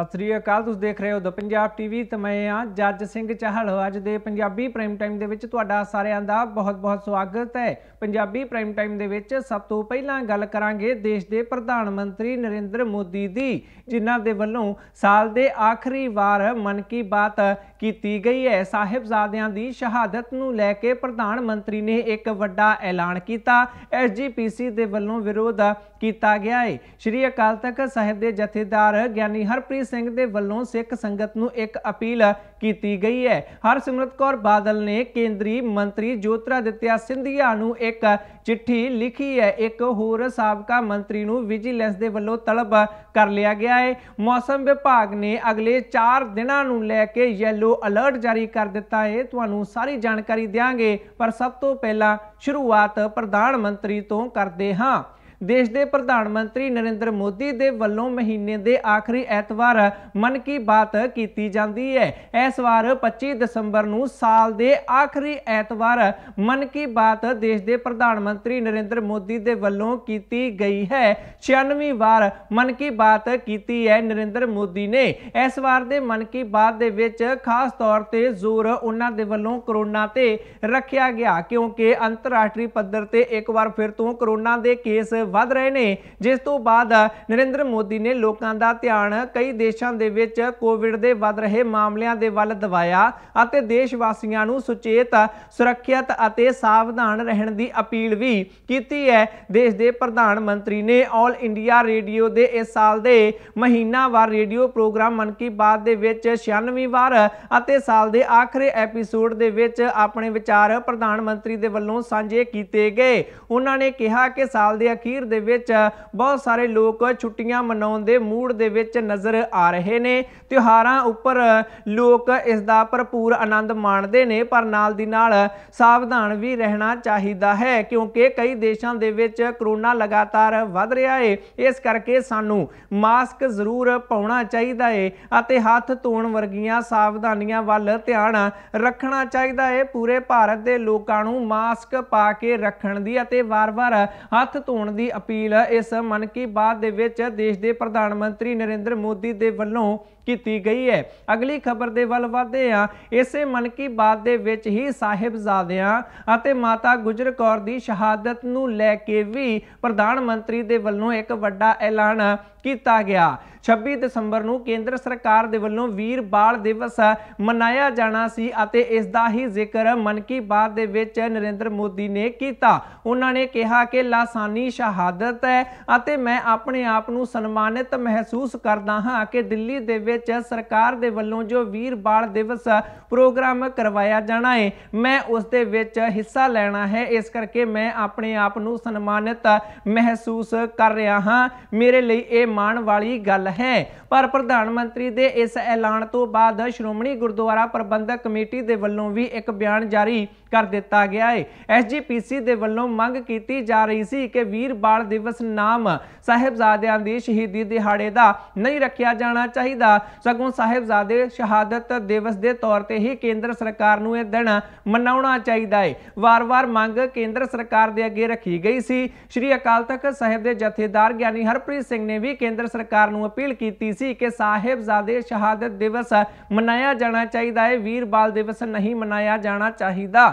ਸਤਿ ਸ੍ਰੀ ਅਕਾਲ ਤੁਸੀਂ ਦੇਖ ਰਹੇ ਹੋ ਦ ਪੰਜਾਬ ਟੀਵੀ ਤੇ ਮੈਂ ਆ ਜੱਜ ਸਿੰਘ ਚਾਹਲ ਅੱਜ ਦੇ ਪੰਜਾਬੀ ਪ੍ਰਾਈਮ ਟਾਈਮ ਦੇ ਵਿੱਚ ਤੁਹਾਡਾ ਸਾਰਿਆਂ ਦਾ ਬਹੁਤ-ਬਹੁਤ ਸਵਾਗਤ ਹੈ ਪੰਜਾਬੀ ਪ੍ਰਾਈਮ ਟਾਈਮ ਦੇ ਵਿੱਚ ਸਭ ਤੋਂ ਪਹਿਲਾਂ ਗੱਲ ਕਰਾਂਗੇ ਦੇਸ਼ ਦੇ ਪ੍ਰਧਾਨ ਮੰਤਰੀ ਨਰਿੰਦਰ ਮੋਦੀ ਦੀ ਜਿਨ੍ਹਾਂ ਦੇ ਵੱਲੋਂ ਸਾਲ ਦੇ ਆਖਰੀ ਵਾਰ ਮਨ ਕੀ ਬਾਤ ਕੀਤੀ ਗਈ ਹੈ ਸਾਹਿਬਜ਼ਾਦਿਆਂ ਦੀ ਸ਼ਹਾਦਤ ਨੂੰ ਲੈ ਕੇ ਪ੍ਰਧਾਨ ਮੰਤਰੀ ਨੇ ਇੱਕ ਵੱਡਾ ਐਲਾਨ ਕੀਤਾ ਐਸਜੀਪੀਸੀ ਦੇ ਵੱਲੋਂ ਵਿਰੋਧ ਕੀਤਾ ਗਿਆ ਹੈ ਸ਼੍ਰੀ ਅਕਾਲ ਤਖਤ ਸਾਹਿਬ ਦੇ ਜਥੇਦਾਰ ਗਿਆਨੀ ਹਰਪ੍ਰੀਤ ਸਿੰਘ ਦੇ ਵੱਲੋਂ ਸਿੱਖ ਸੰਗਤ ਨੂੰ ਇੱਕ ਅਪੀਲ ਕੀਤੀ ਗਈ ਹੈ ਹਰਸਿਮਰਤ ਕੌਰ ਬਾਦਲ ਨੇ ਕੇਂਦਰੀ ਮੰਤਰੀ ਜੋਤਰਾਦਿੱਤਿਆ ਸਿੰਧੀਆ ਨੂੰ ਇੱਕ ਚਿੱਠੀ ਲਿਖੀ ਹੈ ਇੱਕ ਹੋਰ ਸਾਬਕਾ ਮੰਤਰੀ ਨੂੰ ਵਿਜੀਲੈਂਸ ਦੇ ਵੱਲੋਂ ਤਲਬ ਕਰ ਲਿਆ ਗਿਆ ਹੈ ਮੌਸਮ ਵਿਭਾਗ ਨੇ ਅਗਲੇ 4 ਦਿਨਾਂ ਨੂੰ ਲੈ ਕੇ ਯੈਲੋ ਅਲਰਟ ਜਾਰੀ ਕਰ ਦਿੱਤਾ ਹੈ ਤੁਹਾਨੂੰ ਸਾਰੀ ਜਾਣਕਾਰੀ ਦਿਆਂਗੇ ਪਰ ਸਭ ਤੋਂ ਪਹਿਲਾਂ ਸ਼ੁਰੂਆਤ ਪ੍ਰਧਾਨ ਮੰਤਰੀ ਤੋਂ ਕਰਦੇ ਹਾਂ ਦੇਸ਼ ਦੇ ਪ੍ਰਧਾਨ ਮੰਤਰੀ ਨਰਿੰਦਰ ਮੋਦੀ ਦੇ ਵੱਲੋਂ ਮਹੀਨੇ ਦੇ ਆਖਰੀ ਐਤਵਾਰ ਮਨ ਕੀ ਬਾਤ ਕੀਤੀ ਜਾਂਦੀ ਹੈ ਇਸ ਵਾਰ 25 ਦਸੰਬਰ ਨੂੰ ਸਾਲ ਦੇ ਆਖਰੀ ਐਤਵਾਰ ਮਨ ਕੀ ਬਾਤ ਦੇਸ਼ ਦੇ ਪ੍ਰਧਾਨ ਮੰਤਰੀ ਨਰਿੰਦਰ ਮੋਦੀ ਦੇ ਵੱਲੋਂ ਕੀਤੀ ਗਈ ਹੈ 96ਵੀਂ ਵਾਰ ਮਨ ਕੀ ਬਾਤ ਕੀਤੀ ਹੈ ਨਰਿੰਦਰ ਮੋਦੀ ਨੇ ਇਸ ਵਾਰ ਦੇ ਮਨ ਕੀ ਬਾਤ ਦੇ ਵਿੱਚ ਖਾਸ ਤੌਰ ਤੇ ਜ਼ੋਰ ਉਹਨਾਂ ਦੇ ਵੱਲੋਂ ਕਰੋਨਾ ਤੇ ਰੱਖਿਆ ਗਿਆ ਕਿਉਂਕਿ ਅੰਤਰਰਾਸ਼ਟਰੀ ਪੱਧਰ ਤੇ ਇੱਕ ਵਾਰ ਫਿਰ ਤੋਂ ਕਰੋਨਾ ਦੇ ਕੇਸ ਵੱਧ ਰਹੇ ਨੇ ਜਿਸ ਤੋਂ ਬਾਅਦ ਨਰਿੰਦਰ ਮੋਦੀ ਨੇ ਲੋਕਾਂ ਦਾ ਧਿਆਨ ਕਈ ਦੇਸ਼ਾਂ ਦੇ ਵਿੱਚ ਕੋਵਿਡ ਦੇ ਵੱਧ ਰਹੇ ਮਾਮਲਿਆਂ ਦੇ ਵੱਲ ਦਿਵਾਇਆ ਅਤੇ ਦੇਸ਼ ਵਾਸੀਆਂ ਨੂੰ ਸੁਚੇਤ ਸੁਰੱਖਿਅਤ ਅਤੇ ਸਾਵਧਾਨ ਰਹਿਣ ਦੀ ਅਪੀਲ ਵੀ ਕੀਤੀ ਹੈ ਦੇਸ਼ ਦੇ ਪ੍ਰਧਾਨ ਮੰਤਰੀ ਨੇ 올 ਇੰਡੀਆ ਰੇਡੀਓ ਦੇ ਇਸ ਸਾਲ ਦੇ ਮਹੀਨਾਵਾਰ ਰੇਡੀਓ ਪ੍ਰੋਗਰਾਮ ਮਨ ਕੀ ਬਾਤ ਦੇ ਵਿੱਚ 96 ਵਾਰ ਅਤੇ ਸਾਲ ਦੇ ਆਖਰੀ ਐਪੀਸੋਡ ਦੇ ਵਿੱਚ ਆਪਣੇ ਵਿਚਾਰ ਪ੍ਰਧਾਨ ਮੰਤਰੀ ਦੇ ਵੱਲੋਂ ਸਾਂਝੇ ਕੀਤੇ ਗਏ ਉਹਨਾਂ ਨੇ ਕਿਹਾ ਕਿ ਸਾਲ ਦੇ ਅਖੀਰ ਕਸ਼ਮੀਰ ਦੇ ਵਿੱਚ ਬਹੁਤ ਸਾਰੇ ਲੋਕ ਛੁੱਟੀਆਂ ਮਨਾਉਣ ਦੇ ਮੂਡ ਦੇ ਵਿੱਚ ਨਜ਼ਰ ਆ ਰਹੇ ਨੇ ਤਿਉਹਾਰਾਂ ਉੱਪਰ ਲੋਕ ਇਸ ਦਾ ਭਰਪੂਰ ਆਨੰਦ ਮਾਣਦੇ ਨੇ ਪਰ ਨਾਲ ਦੀ ਨਾਲ ਸਾਵਧਾਨ ਵੀ ਰਹਿਣਾ ਚਾਹੀਦਾ ਹੈ ਕਿਉਂਕਿ ਕਈ ਦੇਸ਼ਾਂ ਦੇ ਵਿੱਚ ਕਰੋਨਾ ਲਗਾਤਾਰ ਵੱਧ ਰਿਹਾ ਹੈ ਇਸ ਕਰਕੇ ਸਾਨੂੰ ਮਾਸਕ ਜ਼ਰੂਰ ਪਾਉਣਾ ਚਾਹੀਦਾ ਹੈ ਅਤੇ ਹੱਥ ਧੋਣ ਵਰਗੀਆਂ ਸਾਵਧਾਨੀਆਂ ਵੱਲ ਧਿਆਨ ਰੱਖਣਾ ਚਾਹੀਦਾ ਹੈ ਪੂਰੇ ਭਾਰਤ ਦੇ ਲੋਕਾਂ ਨੂੰ ਮਾਸਕ ਪਾ ਕੇ ਰੱਖਣ ਦੀ ਅਤੇ ਵਾਰ-ਵਾਰ ਹੱਥ ਧੋਣ ਦੀ ਅਪੀਲ ਇਸ ਮਨ ਕੀ ਬਾਤ ਦੇ ਵਿੱਚ ਦੇਸ਼ ਦੇ ਪ੍ਰਧਾਨ ਮੰਤਰੀ ਨਰਿੰਦਰ ਮੋਦੀ ਦੇ ਵੱਲੋਂ ਕੀਤੀ ਗਈ ਹੈ ਅਗਲੀ ਖਬਰ ਦੇ ਵੱਲ ਵਧਦੇ ਹਾਂ ਇਸੇ ਮਨ ਕੀ ਬਾਤ ਦੇ ਵਿੱਚ ਹੀ ਸਾਹਿਬਜ਼ਾਦਿਆਂ ਅਤੇ ਮਾਤਾ ਗੁਜਰ ਕੌਰ ਦੀ ਸ਼ਹਾਦਤ ਨੂੰ ਲੈ ਕੇ ਵੀ ਪ੍ਰਧਾਨ ਮੰਤਰੀ ਦੇ ਵੱਲੋਂ ਇੱਕ ਵੱਡਾ ਐਲਾਨ ਕੀਤਾ ਗਿਆ 26 ਦਸੰਬਰ ਨੂੰ ਕੇਂਦਰ ਸਰਕਾਰ ਦੇ ਵੱਲੋਂ ਵੀਰ ਬਾਲ ਦਿਵਸ ਮਨਾਇਆ ਜਾਣਾ ਸੀ ਅਤੇ ਇਸ ਦਾ ਹੀ ਜ਼ਿਕਰ ਮਨ ਕੀ ਬਾਤ ਦੇ ਵਿੱਚ ਨਰਿੰਦਰ ਮੋਦੀ ਨੇ ਕੀਤਾ ਉਹਨਾਂ ਨੇ ਕਿਹਾ ਕਿ ਲਾਸਾਨੀ ਸ਼ਹਾਦਤ ਹੈ ਅਤੇ ਮੈਂ ਆਪਣੇ ਆਪ ਨੂੰ ਸਨਮਾਨਿਤ ਮਹਿਸੂਸ ਕਰਦਾ ਹਾਂ ਕਿ ਦਿੱਲੀ ਦੇ ਵਿੱਚ ਸਰਕਾਰ ਦੇ ਵੱਲੋਂ ਜੋ ਵੀਰ ਬਾਲ ਦਿਵਸ ਪ੍ਰੋਗਰਾਮ ਕਰਵਾਇਆ ਜਾਣਾ ਹੈ ਮੈਂ ਉਸ ਦੇ ਵਿੱਚ ਹਿੱਸਾ ਲੈਣਾ ਹੈ ਇਸ ਕਰਕੇ ਮੈਂ ਆਪਣੇ ਆਪ ਨੂੰ ਸਨਮਾਨਿਤ ਮਹਿਸੂਸ ਕਰ ਰਿਹਾ ਹਾਂ ਮੇਰੇ ਲਈ ਇਹ ਮਾਣ ਵਾਲੀ ਗੱਲ ਹੈ ਪਰ ਪ੍ਰਧਾਨ ਮੰਤਰੀ ਦੇ ਇਸ ਐਲਾਨ ਤੋਂ ਬਾਅਦ ਸ਼੍ਰੋਮਣੀ ਗੁਰਦੁਆਰਾ ਪ੍ਰਬੰਧਕ ਕਮੇਟੀ ਦੇ ਵੱਲੋਂ ਵੀ ਇੱਕ ਬਿਆਨ ਜਾਰੀ ਕਰ ਦਿੱਤਾ ਗਿਆ ਹੈ ਐਸਜੀਪੀਸੀ ਦੇ ਵੱਲੋਂ ਮੰਗ ਕੀਤੀ ਜਾ ਰਹੀ ਸੀ ਕਿ ਵੀਰ ਬਾਲ ਦਿਵਸ ਨਾਮ ਸਾਹਿਬਜ਼ਾਦਿਆਂ ਦੀ ਸ਼ਹੀਦੀ ਦਿਹਾੜੇ ਦਾ ਨਹੀਂ ਰੱਖਿਆ ਜਾਣਾ ਚਾਹੀਦਾ ਸਗੋਂ ਸਾਹਿਬਜ਼ਾਦੇ ਸ਼ਹਾਦਤ ਦਿਵਸ ਦੇ ਤੌਰ ਤੇ ਹੀ ਕੇਂਦਰ ਸਰਕਾਰ ਨੂੰ ਇਹ ਦਿਨ ਮਨਾਉਣਾ ਚਾਹੀਦਾ ਹੈ ਵਾਰ-ਵਾਰ ਮੰਗ ਕੇਂਦਰ ਸਰਕਾਰ ਦੇ ਅੱਗੇ ਰੱਖੀ ਗਈ ਸੀ ਸ਼੍ਰੀ ਅਕਾਲ ਤਖਤ ਸਾਹਿਬ ਦੇ ਜਥੇਦਾਰ ਗਿਆਨੀ ਹਰਪ੍ਰੀਤ ਸਿੰਘ ਨੇ ਵੀ ਕੇਂਦਰ ਸਰਕਾਰ ਨੂੰ ਅਪੀਲ ਕੀਤੀ ਸੀ ਕਿ ਸਾਹਿਬਜ਼ਾਦੇ ਸ਼ਹਾਦਤ ਦਿਵਸ ਮਨਾਇਆ ਜਾਣਾ ਚਾਹੀਦਾ ਹੈ ਵੀਰ ਬਾਲ ਦਿਵਸ ਨਹੀਂ ਮਨਾਇਆ ਜਾਣਾ ਚਾਹੀਦਾ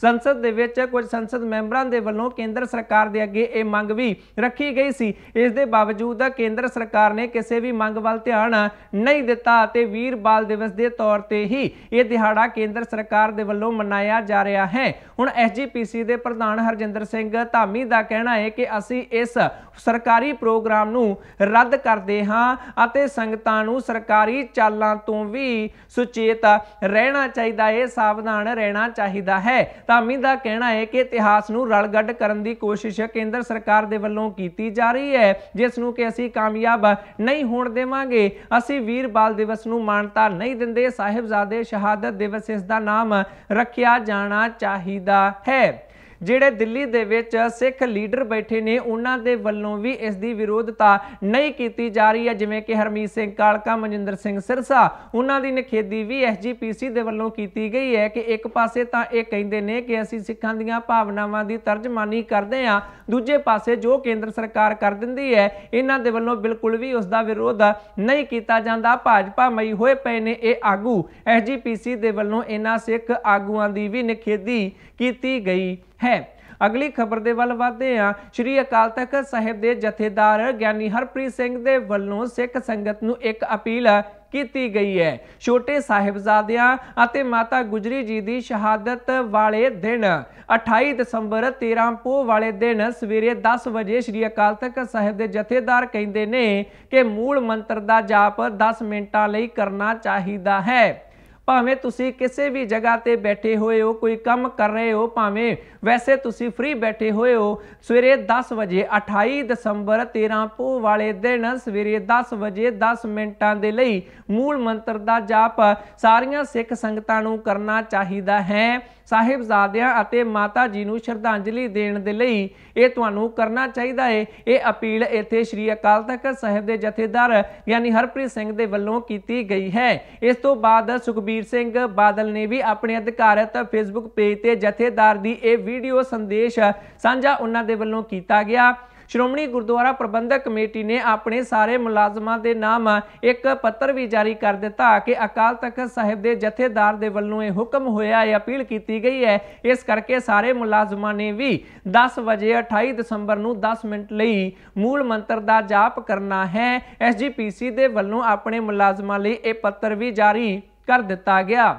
ਸੰਸਦ ਦੇ ਵਿੱਚ ਕੁਝ ਸੰਸਦ ਮੈਂਬਰਾਂ ਦੇ ਵੱਲੋਂ ਕੇਂਦਰ ਸਰਕਾਰ ਦੇ ਅੱਗੇ ਇਹ ਮੰਗ ਵੀ ਰੱਖੀ ਗਈ ਸੀ ਇਸ ਦੇ ਬਾਵਜੂਦ ਕੇਂਦਰ ਸਰਕਾਰ ਨੇ ਕਿਸੇ ਵੀ ਮੰਗ ਵੱਲ ਧਿਆਨ ਨਹੀਂ ਦਿੱਤਾ ਅਤੇ ਵੀਰ ਬਾਲ ਦਿਵਸ ਦੇ ਤੌਰ ਤੇ ਹੀ ਇਹ ਦਿਹਾੜਾ ਕੇਂਦਰ ਸਰਕਾਰ ਦੇ ਵੱਲੋਂ ਮਨਾਇਆ ਜਾ ਰਿਹਾ ਹੈ ਹੁਣ ਐਸਜੀਪੀਸੀ ਦੇ ਪ੍ਰਧਾਨ ਹਰਜਿੰਦਰ ਸਿੰਘ ਧਾਮੀ ਦਾ ਕਹਿਣਾ ਹੈ ਕਿ ਅਸੀਂ ਇਸ ਸਰਕਾਰੀ ਪ੍ਰੋਗਰਾਮ ਨੂੰ ਰੱਦ ਕਰਦੇ ਹਾਂ ਅਤੇ ਸੰਗਤਾਂ ਨੂੰ ਸਰਕਾਰੀ ਚਾਲਾਂ ਤੋਂ ਵੀ ਸੁਚੇਤ ਰਹਿਣਾ ਚਾਹੀਦਾ ਹੈ ਸਾਵਧਾਨ ਰਹਿਣਾ ਚਾਹੀਦਾ ਹੈ ਧਾਮੀ ਦਾ ਕਹਿਣਾ ਹੈ ਕਿ ਇਤਿਹਾਸ ਨੂੰ ਰਲਗੱਡ ਕਰਨ ਦੀ ਕੋਸ਼ਿਸ਼ ਕੇਂਦਰ ਸਰਕਾਰ ਦੇ ਵੱਲੋਂ ਕੀਤੀ ਜਾ ਰਹੀ ਹੈ ਜਿਸ ਨੂੰ ਕਿ ਅਸੀਂ ਕਾਮਯਾਬ ਨਹੀਂ ਹੋਣ ਦੇਵਾਂਗੇ ਅਸੀਂ ਵੀਰ ਬਾਲ ਦਿਵਸ ਨੂੰ ਮਾਨਤਾ ਨਹੀਂ ਦਿੰਦੇ ਸਾਹਿਬਜ਼ਾਦੇ ਸ਼ਹਾਦਤ ਦਿਵਸ ਇਸ ਦਾ ਨਾਮ ਰੱਖਿਆ ਜਾਣਾ ਚਾਹੀਦਾ ਹੈ ਜਿਹੜੇ ਦਿੱਲੀ ਦੇ ਵਿੱਚ ਸਿੱਖ ਲੀਡਰ ਬੈਠੇ ਨੇ ਉਹਨਾਂ ਦੇ ਵੱਲੋਂ ਵੀ ਇਸ ਦੀ ਵਿਰੋਧਤਾ ਨਹੀਂ ਕੀਤੀ ਜਾ ਰਹੀ ਹੈ ਜਿਵੇਂ ਕਿ ਹਰਮੀਤ ਸਿੰਘ ਕਾਲਕਾ ਮਨਜਿੰਦਰ ਸਿੰਘ ਸਿਰਸਾ ਉਹਨਾਂ ਦੀ ਨਖੇਦੀ ਵੀ ਐਸਜੀਪੀਸੀ ਦੇ ਵੱਲੋਂ ਕੀਤੀ ਗਈ ਹੈ ਕਿ ਇੱਕ ਪਾਸੇ ਤਾਂ ਇਹ ਕਹਿੰਦੇ ਨੇ ਕਿ ਅਸੀਂ ਸਿੱਖਾਂ ਦੀਆਂ ਭਾਵਨਾਵਾਂ ਦੀ ਤਰਜਮਾਨੀ ਕਰਦੇ ਹਾਂ ਦੂਜੇ ਪਾਸੇ ਜੋ ਕੇਂਦਰ ਸਰਕਾਰ ਕਰ ਦਿੰਦੀ ਹੈ ਇਹਨਾਂ ਦੇ ਵੱਲੋਂ ਬਿਲਕੁਲ ਵੀ ਉਸ ਦਾ ਵਿਰੋਧ ਨਹੀਂ ਕੀਤਾ ਜਾਂਦਾ ਭਾਜਪਾ ਮਈ ਹੋਏ ਪਏ ਨੇ ਇਹ ਆਗੂ ਐਸਜੀਪੀਸੀ ਦੇ ਵੱਲੋਂ ਇਹਨਾਂ ਸਿੱਖ ਆਗੂਆਂ ਦੀ ਵੀ ਨਖੇਦੀ ਕੀਤੀ ਗਈ ਹੈ ਅਗਲੀ ਖਬਰ ਦੇ ਵੱਲ ਵਧਦੇ ਹਾਂ ਸ਼੍ਰੀ ਅਕਾਲ ਤਖਤ ਸਾਹਿਬ ਦੇ ਜਥੇਦਾਰ ਗਿਆਨੀ ਹਰਪ੍ਰੀਤ ਸਿੰਘ ਦੇ ਵੱਲੋਂ ਸਿੱਖ ਸੰਗਤ ਨੂੰ ਇੱਕ ਅਪੀਲ ਕੀਤੀ ਗਈ ਹੈ ਛੋਟੇ ਸਾਹਿਬਜ਼ਾਦਿਆਂ ਅਤੇ ਮਾਤਾ ਗੁਜਰੀ ਜੀ ਦੀ ਸ਼ਹਾਦਤ ਵਾਲੇ ਦਿਨ 28 ਦਸੰਬਰ 13 ਪੋ ਵਾਲੇ ਦਿਨ ਸਵੇਰੇ 10 ਵਜੇ ਸ੍ਰੀ ਅਕਾਲ ਤਖਤ ਸਾਹਿਬ ਦੇ ਜਥੇਦਾਰ ਕਹਿੰਦੇ ਨੇ ਕਿ ਮੂਲ ਮੰਤਰ ਦਾ ਜਾਪ 10 ਮਿੰਟਾਂ ਲਈ ਕਰਨਾ ਚਾਹੀਦਾ ਹੈ ਭਾਵੇਂ ਤੁਸੀਂ ਕਿਸੇ ਵੀ ਜਗ੍ਹਾ ਤੇ ਬੈਠੇ ਹੋਏ ਹੋ ਕੋਈ ਕੰਮ ਕਰ ਰਹੇ ਹੋ ਭਾਵੇਂ ਵੈਸੇ ਤੁਸੀਂ ਫ੍ਰੀ ਬੈਠੇ ਹੋਏ ਹੋ ਸਵੇਰੇ 10 ਵਜੇ 28 ਦਸੰਬਰ 13 ਪੋ ਵਾਲੇ ਦਿਨ ਸਵੇਰੇ 10 ਵਜੇ 10 ਮਿੰਟਾਂ ਦੇ ਲਈ ਮੂਲ ਮੰਤਰ ਦਾ ਜਾਪ ਸਾਰੀਆਂ ਸਿੱਖ ਸੰਗਤਾਂ ਨੂੰ ਕਰਨਾ ਚਾਹੀਦਾ ਹੈ ਸਾਹਿਬਜ਼ਾਦਿਆਂ ਅਤੇ ਮਾਤਾ ਜੀ ਨੂੰ ਸ਼ਰਧਾਂਜਲੀ ਦੇਣ ਦੇ ਲਈ ਇਹ ਤੁਹਾਨੂੰ ਕਰਨਾ ਚਾਹੀਦਾ ਹੈ ਇਹ ਅਪੀਲ ਇੱਥੇ ਸ਼੍ਰੀ ਅਕਾਲ ਤਖਤ ਸਾਹਿਬ ਦੇ ਜਥੇਦਾਰ ਯਾਨੀ ਹਰਪ੍ਰੀਤ ਸਿੰਘ ਦੇ ਵੱਲੋਂ ਕੀਤੀ ਗਈ ਹੈ ਇਸ ਤੋਂ ਬਾਅਦ ਸੁਖਬੀਰ ਸਿੰਘ ਬਾਦਲ ਨੇ ਵੀ ਆਪਣੇ ਅਧਿਕਾਰਤ ਫੇਸਬੁੱਕ ਪੇਜ ਤੇ ਜਥੇਦਾਰ ਦੀ ਇਹ ਵੀਡੀਓ ਸੰਦੇਸ਼ ਸਾਂਝਾ ਉਹਨਾਂ ਦੇ ਵੱਲੋਂ ਕੀਤਾ ਗਿਆ ਸ਼੍ਰੋਮਣੀ ਗੁਰਦੁਆਰਾ ਪ੍ਰਬੰਧਕ ਕਮੇਟੀ ਨੇ ਆਪਣੇ ਸਾਰੇ ਮੁਲਾਜ਼ਮਾਂ ਦੇ ਨਾਮ ਇੱਕ ਪੱਤਰ ਵੀ ਜਾਰੀ ਕਰ ਦਿੱਤਾ ਕਿ ਅਕਾਲ ਤਖਤ ਸਾਹਿਬ ਦੇ ਜਥੇਦਾਰ ਦੇ ਵੱਲੋਂ ਇਹ ਹੁਕਮ ਹੋਇਆ ਹੈ ਅਪੀਲ ਕੀਤੀ ਗਈ ਹੈ ਇਸ ਕਰਕੇ ਸਾਰੇ ਮੁਲਾਜ਼ਮਾਂ ਨੇ ਵੀ 10 ਵਜੇ 28 ਦਸੰਬਰ ਨੂੰ 10 ਮਿੰਟ ਲਈ ਮੂਲ ਮੰਤਰ ਦਾ ਜਾਪ ਕਰਨਾ ਹੈ ਐਸਜੀਪੀਸੀ ਦੇ ਵੱਲੋਂ ਆਪਣੇ ਮੁਲਾਜ਼ਮਾਂ ਲਈ ਇਹ ਪੱਤਰ ਵੀ ਜਾਰੀ ਕਰ ਦਿੱਤਾ ਗਿਆ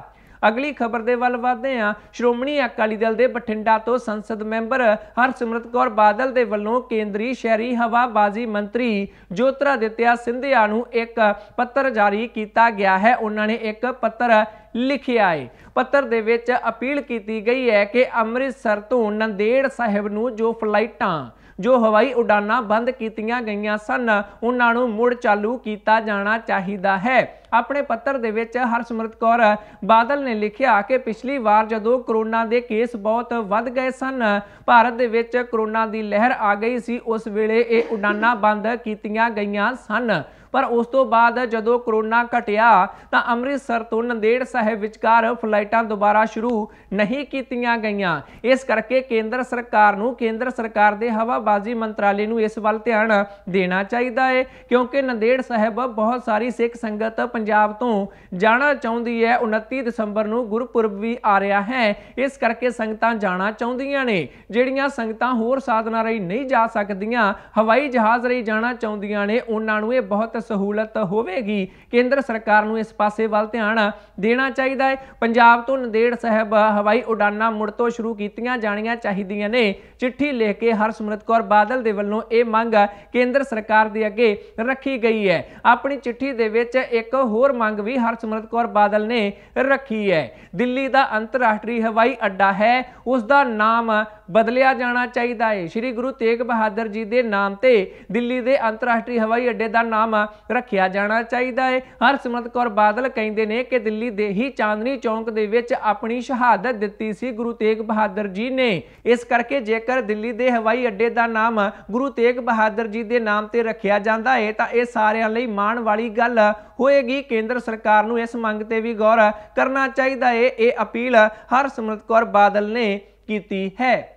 ਅਗਲੀ ਖਬਰ ਦੇ ਵੱਲ ਵਧਦੇ ਹਾਂ ਸ਼੍ਰੋਮਣੀ ਅਕਾਲੀ ਦਲ ਦੇ ਬਠਿੰਡਾ ਤੋਂ ਸੰਸਦ ਮੈਂਬਰ ਹਰਸਿਮਰਤ ਕੌਰ ਬਾਦਲ ਦੇ ਵੱਲੋਂ ਕੇਂਦਰੀ ਸ਼ਹਿਰੀ ਹਵਾਬਾਜ਼ੀ ਮੰਤਰੀ ਜੋਤਰਾ ਦਿੱਤਿਆ ਸਿੰਧਿਆ ਨੂੰ ਇੱਕ ਪੱਤਰ ਜਾਰੀ ਕੀਤਾ ਗਿਆ ਹੈ ਉਹਨਾਂ ਨੇ ਇੱਕ ਪੱਤਰ ਲਿਖਿਆ ਹੈ ਪੱਤਰ ਦੇ ਵਿੱਚ ਅਪੀਲ ਕੀਤੀ ਗਈ ਹੈ ਕਿ ਅੰਮ੍ਰਿਤਸਰ ਤੋਂ ਨੰਦੇੜ ਸਾਹਿਬ ਨੂੰ ਜੋ ਫਲਾਈਟਾਂ ਜੋ ਹਵਾਈ ਉਡਾਨਾਂ ਬੰਦ ਕੀਤੀਆਂ ਗਈਆਂ ਸਨ ਉਹਨਾਂ ਨੂੰ ਮੁੜ ਚਾਲੂ ਕੀਤਾ ਜਾਣਾ ਚਾਹੀਦਾ ਹੈ ਆਪਣੇ ਪੱਤਰ ਦੇ ਵਿੱਚ ਹਰਸਮਰਤ ਕੌਰ ਬਾਦਲ ਨੇ ਲਿਖਿਆ ਕਿ ਪਿਛਲੀ ਵਾਰ ਜਦੋਂ ਕਰੋਨਾ ਦੇ ਕੇਸ ਬਹੁਤ ਵੱਧ ਗਏ ਸਨ ਭਾਰਤ ਦੇ ਵਿੱਚ ਕਰੋਨਾ ਦੀ ਲਹਿਰ ਆ ਗਈ ਸੀ ਉਸ ਵੇਲੇ ਇਹ ਉਡਾਨਾਂ ਬੰਦ ਕੀਤੀਆਂ ਗਈਆਂ ਸਨ ਪਰ ਉਸ ਤੋਂ ਬਾਅਦ ਜਦੋਂ ਕਰੋਨਾ ਘਟਿਆ ਤਾਂ ਅੰਮ੍ਰਿਤਸਰ ਤੋਂ ਨੰਦੇੜ ਸਾਹਿਬ ਵਿਚਕਾਰ ਫਲਾਈਟਾਂ ਦੁਬਾਰਾ ਸ਼ੁਰੂ ਨਹੀਂ ਕੀਤੀਆਂ ਗਈਆਂ ਇਸ ਕਰਕੇ ਕੇਂਦਰ ਸਰਕਾਰ ਨੂੰ ਕੇਂਦਰ ਸਰਕਾਰ ਦੇ ਹਵਾਬਾਜ਼ੀ ਮੰਤਰਾਲੇ ਨੂੰ ਇਸ ਵੱਲ ਧਿਆਨ ਦੇਣਾ ਚਾਹੀਦਾ ਹੈ ਕਿਉਂਕਿ ਨੰਦੇੜ ਸਾਹਿਬ ਬਹੁਤ ਸਾਰੀ ਸਿੱਖ ਸੰਗਤ ਪੰਜਾਬ ਤੋਂ ਜਾਣਾ ਚਾਹੁੰਦੀ ਹੈ 29 ਦਸੰਬਰ ਨੂੰ ਗੁਰਪੁਰਬ ਵੀ ਆ ਰਿਹਾ ਹੈ ਇਸ ਕਰਕੇ ਸੰਗਤਾਂ ਜਾਣਾ ਚਾਹੁੰਦੀਆਂ ਨੇ ਜਿਹੜੀਆਂ ਸੰਗਤਾਂ ਹੋਰ ਸਾਧਨਾ ਰਹੀ ਨਹੀਂ ਜਾ ਸਕਦੀਆਂ ਹਵਾਈ ਜਹਾਜ਼ ਰਹੀ ਜਾਣਾ ਚਾਹੁੰਦੀਆਂ ਨੇ ਉਹਨਾਂ ਨੂੰ ਇਹ ਬਹੁਤ ਸਹੂਲਤ ਹੋਵੇਗੀ ਕੇਂਦਰ ਸਰਕਾਰ ਨੂੰ ਇਸ ਪਾਸੇ ਵੱਲ ਧਿਆਨ ਦੇਣਾ ਚਾਹੀਦਾ ਹੈ ਪੰਜਾਬ ਤੋਂ ਨੰਦੇੜ ਸਾਹਿਬ ਹਵਾਈ ਉਡਾਨਾਂ ਮੁੜ ਤੋਂ ਸ਼ੁਰੂ ਕੀਤੀਆਂ ਜਾਣੀਆਂ ਚਾਹੀਦੀਆਂ ਨੇ ਚਿੱਠੀ ਲਿਖ ਕੇ ਹਰਸਮਰਤ ਕੌਰ ਬਾਦਲ ਦੇ ਵੱਲੋਂ ਇਹ ਮੰਗ ਕੇਂਦਰ ਸਰਕਾਰ ਦੇ ਅੱਗੇ ਰੱਖੀ ਗਈ ਹੈ ਆਪਣੀ ਚਿੱਠੀ ਦੇ ਵਿੱਚ ਇੱਕ ਹੋਰ ਮੰਗ ਵੀ ਹਰਸਮਰਤ ਕੌਰ ਬਾਦਲ ਨੇ ਰੱਖੀ ਹੈ ਦਿੱਲੀ ਦਾ ਅੰਤਰਰਾਸ਼ਟਰੀ ਹਵਾਈ ਅੱਡਾ ਹੈ ਉਸ ਦਾ ਨਾਮ ਬਦਲਿਆ ਜਾਣਾ ਚਾਹੀਦਾ ਹੈ ਸ੍ਰੀ ਗੁਰੂ ਤੇਗ ਬਹਾਦਰ ਜੀ ਦੇ ਨਾਮ ਤੇ ਦਿੱਲੀ ਦੇ ਅੰਤਰਰਾਸ਼ਟਰੀ ਹਵਾਈ ਅੱਡੇ ਦਾ ਨਾਮ ਰੱਖਿਆ ਜਾਣਾ ਚਾਹੀਦਾ ਹੈ ਹਰਸਿਮਰਤ ਕੌਰ ਬਾਦਲ ਕਹਿੰਦੇ ਨੇ ਕਿ ਦਿੱਲੀ ਦੇ ਹੀ ਚਾਂਦਨੀ ਚੌਂਕ ਦੇ ਵਿੱਚ ਆਪਣੀ ਸ਼ਹਾਦਤ ਦਿੱਤੀ ਸੀ ਗੁਰੂ ਤੇਗ ਬਹਾਦਰ ਜੀ ਨੇ ਇਸ ਕਰਕੇ ਜੇਕਰ ਦਿੱਲੀ ਦੇ ਹਵਾਈ ਅੱਡੇ ਦਾ ਨਾਮ ਗੁਰੂ ਤੇਗ ਬਹਾਦਰ ਜੀ ਦੇ ਨਾਮ ਤੇ ਰੱਖਿਆ ਜਾਂਦਾ ਹੈ ਤਾਂ ਇਹ ਸਾਰਿਆਂ ਲਈ ਮਾਣ ਵਾਲੀ ਗੱਲ ਹੋਏਗੀ ਕੇਂਦਰ ਸਰਕਾਰ ਨੂੰ ਇਸ ਮੰਗ ਤੇ ਵੀ ਗੌਰ ਕਰਨਾ ਚਾਹੀਦਾ ਹੈ ਇਹ ਅਪੀਲ ਹਰਸਿਮਰਤ ਕੌਰ ਬਾਦਲ ਨੇ ਕੀਤੀ ਹੈ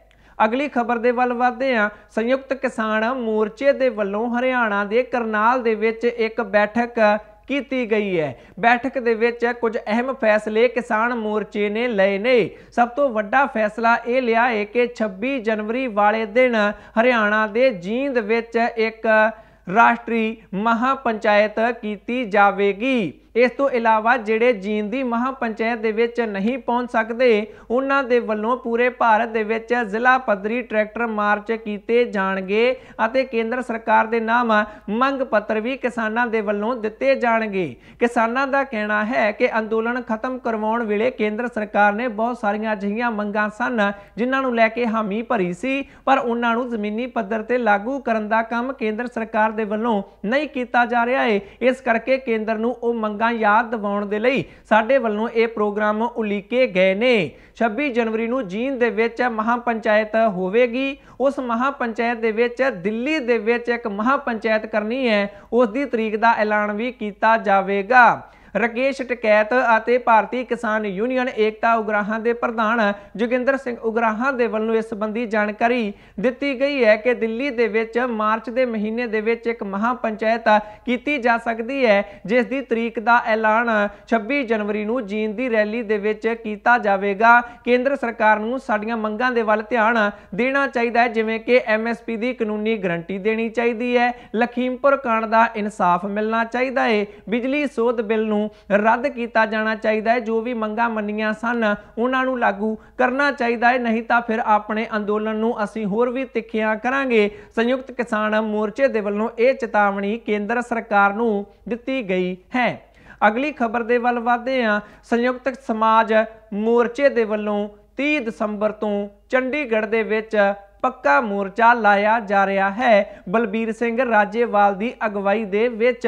ਅਗਲੀ ਖਬਰ ਦੇ ਵੱਲ ਵਧਦੇ ਹਾਂ ਸੰਯੁਕਤ ਕਿਸਾਨ ਮੋਰਚੇ ਦੇ ਵੱਲੋਂ ਹਰਿਆਣਾ ਦੇ ਕਰਨਾਲ ਦੇ ਵਿੱਚ ਇੱਕ ਬੈਠਕ ਕੀਤੀ ਗਈ ਹੈ ਬੈਠਕ ਦੇ ਵਿੱਚ ਕੁਝ ਅਹਿਮ ਫੈਸਲੇ ਕਿਸਾਨ ਮੋਰਚੇ ਨੇ ਲਏ ਨੇ ਸਭ ਤੋਂ ਵੱਡਾ ਫੈਸਲਾ ਇਹ ਲਿਆ ਹੈ ਕਿ 26 ਜਨਵਰੀ ਵਾਲੇ ਦਿਨ ਹਰਿਆਣਾ ਦੇ ਜੀਂਦ ਵਿੱਚ ਇੱਕ ਰਾਸ਼ਟਰੀ ਮਹਾਪੰਚਾਇਤ ਕੀਤੀ ਜਾਵੇਗੀ ਇਸ ਤੋਂ ਇਲਾਵਾ ਜਿਹੜੇ ਜੀਨ ਦੀ ਮਹਾਪੰਚਾਇਤ ਦੇ ਵਿੱਚ ਨਹੀਂ ਪਹੁੰਚ ਸਕਦੇ ਉਹਨਾਂ ਦੇ ਵੱਲੋਂ ਪੂਰੇ ਭਾਰਤ ਦੇ ਵਿੱਚ ਜ਼ਿਲ੍ਹਾ ਪੱਧਰੀ ਟਰੈਕਟਰ ਮਾਰਚ ਕੀਤੇ ਜਾਣਗੇ ਅਤੇ ਕੇਂਦਰ ਸਰਕਾਰ ਦੇ ਨਾਮ ਮੰਗ ਪੱਤਰ ਵੀ ਕਿਸਾਨਾਂ ਦੇ ਵੱਲੋਂ ਦਿੱਤੇ ਜਾਣਗੇ ਕਿਸਾਨਾਂ ਦਾ ਕਹਿਣਾ ਹੈ ਕਿ ਅੰਦੋਲਨ ਖਤਮ ਕਰਵਾਉਣ ਵੇਲੇ ਕੇਂਦਰ ਸਰਕਾਰ ਨੇ ਬਹੁਤ ਸਾਰੀਆਂ ਅਜਿਹੀਆਂ ਮੰਗਾਂ ਸਨ ਜਿਨ੍ਹਾਂ ਨੂੰ ਲੈ ਕੇ ਹਾਮੀ ਭਰੀ ਸੀ ਪਰ ਉਹਨਾਂ ਨੂੰ ਜ਼ਮੀਨੀ ਪੱਧਰ ਤੇ ਲਾਗੂ ਕਰਨ ਦਾ ਕੰਮ ਕੇਂਦਰ ਸਰਕਾਰ ਦੇ ਵੱਲੋਂ ਨਹੀਂ ਕੀਤਾ ਜਾ ਰਿਹਾ ਹੈ ਇਸ ਕਰਕੇ ਕੇਂਦਰ ਨੂੰ ਉਹ ਮੰਗਾਂ ਯਾਦਾਂ ਯਾਦ ਦਿਵਾਉਣ ਦੇ ਲਈ ਸਾਡੇ ਵੱਲੋਂ ਇਹ ਪ੍ਰੋਗਰਾਮ ਉਲੀਕੇ ਗਏ ਨੇ 26 ਜਨਵਰੀ ਨੂੰ ਜੀਨ ਦੇ ਵਿੱਚ ਮਹਾਪੰਚਾਇਤ ਹੋਵੇਗੀ ਉਸ ਮਹਾਪੰਚਾਇਤ ਦੇ ਵਿੱਚ ਦਿੱਲੀ ਦੇ ਵਿੱਚ ਇੱਕ ਮਹਾਪੰਚਾਇਤ ਕਰਨੀ ਹੈ ਉਸ ਦੀ ਤਰੀਕ ਦਾ ਐਲਾਨ ਵੀ ਕੀਤਾ ਜਾਵੇਗਾ ਰਕੇਸ਼ ਟਕੈਤ ਅਤੇ ਭਾਰਤੀ ਕਿਸਾਨ ਯੂਨੀਅਨ ਏਕਤਾ ਉਗਰਾਹਾਂ ਦੇ ਪ੍ਰਧਾਨ ਜੋਗਿੰਦਰ ਸਿੰਘ ਉਗਰਾਹਾਂ ਦੇ ਵੱਲੋਂ ਇਸ ਸੰਬੰਧੀ ਜਾਣਕਾਰੀ ਦਿੱਤੀ ਗਈ ਹੈ ਕਿ ਦਿੱਲੀ ਦੇ ਵਿੱਚ ਮਾਰਚ ਦੇ ਮਹੀਨੇ ਦੇ ਵਿੱਚ ਇੱਕ ਮਹਾ ਪੰਚਾਇਤ ਕੀਤੀ ਜਾ ਸਕਦੀ ਹੈ ਜਿਸ ਦੀ ਤਰੀਕ ਦਾ ਐਲਾਨ 26 ਜਨਵਰੀ ਨੂੰ ਜੀਨ ਦੀ ਰੈਲੀ ਦੇ ਵਿੱਚ ਕੀਤਾ ਜਾਵੇਗਾ ਕੇਂਦਰ ਸਰਕਾਰ ਨੂੰ ਸਾਡੀਆਂ ਮੰਗਾਂ ਦੇ ਵੱਲ ਧਿਆਨ ਦੇਣਾ ਚਾਹੀਦਾ ਹੈ ਜਿਵੇਂ ਕਿ ਐਮਐਸਪੀ ਦੀ ਕਾਨੂੰਨੀ ਗਰੰਟੀ ਦੇਣੀ ਚਾਹੀਦੀ ਹੈ ਲਖੀਮਪੁਰ ਕਾਂਡ ਦਾ ਇਨਸਾਫ ਮਿਲਣਾ ਚਾਹੀਦਾ ਹੈ ਬਿਜਲੀ ਸੋਧ ਬਿੱਲ ਨੂੰ ਨੂੰ ਰੱਦ ਕੀਤਾ ਜਾਣਾ ਚਾਹੀਦਾ ਹੈ ਜੋ ਵੀ ਮੰਗਾਂ ਮੰਨੀਆਂ ਸਨ ਉਹਨਾਂ ਨੂੰ ਲਾਗੂ ਕਰਨਾ ਚਾਹੀਦਾ ਹੈ ਨਹੀਂ ਤਾਂ ਫਿਰ ਆਪਣੇ ਅੰਦੋਲਨ ਨੂੰ ਅਸੀਂ ਹੋਰ ਵੀ ਤਿੱਖਿਆ ਕਰਾਂਗੇ ਸੰਯੁਕਤ ਕਿਸਾਨ ਮੋਰਚੇ ਦੇ ਵੱਲੋਂ ਇਹ ਚੇਤਾਵਨੀ ਕੇਂਦਰ ਸਰਕਾਰ ਨੂੰ ਦਿੱਤੀ ਗਈ ਹੈ ਅਗਲੀ ਖਬਰ ਦੇ ਵੱਲ ਵਧਦੇ ਹਾਂ ਸੰਯੁਕਤ ਸਮਾਜ ਮੋਰਚੇ ਦੇ ਵੱਲੋਂ 30 ਦਸੰਬਰ ਤੋਂ ਚੰਡੀਗੜ੍ਹ ਦੇ ਵਿੱਚ ਪੱਕਾ ਮੋਰਚਾ ਲਾਇਆ ਜਾ ਰਿਹਾ ਹੈ ਬਲਬੀਰ ਸਿੰਘ ਰਾਜੇਵਾਲ ਦੀ ਅਗਵਾਈ ਦੇ ਵਿੱਚ